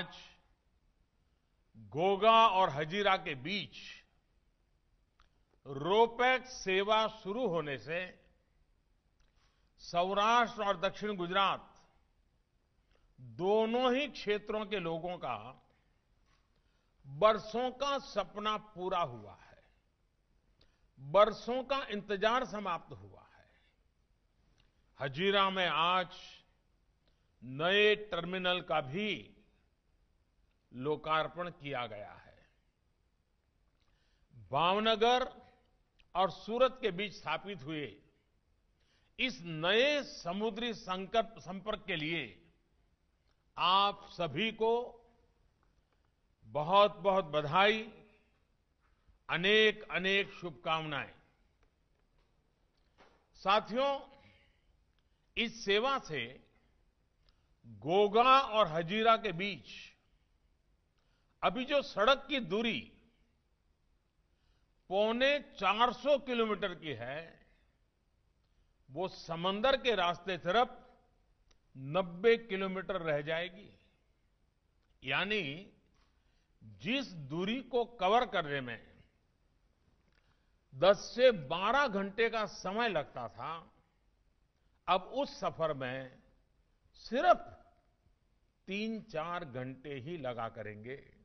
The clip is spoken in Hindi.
आज गोगा और हजीरा के बीच रोपैक्स सेवा शुरू होने से सौराष्ट्र और दक्षिण गुजरात दोनों ही क्षेत्रों के लोगों का बरसों का सपना पूरा हुआ है बरसों का इंतजार समाप्त हुआ है हजीरा में आज नए टर्मिनल का भी लोकार्पण किया गया है भावनगर और सूरत के बीच स्थापित हुए इस नए समुद्री संकट संपर्क के लिए आप सभी को बहुत बहुत बधाई अनेक अनेक शुभकामनाएं साथियों इस सेवा से गोगा और हजीरा के बीच अभी जो सड़क की दूरी पौने 400 किलोमीटर की है वो समंदर के रास्ते सिर्फ 90 किलोमीटर रह जाएगी यानी जिस दूरी को कवर करने में 10 से 12 घंटे का समय लगता था अब उस सफर में सिर्फ तीन चार घंटे ही लगा करेंगे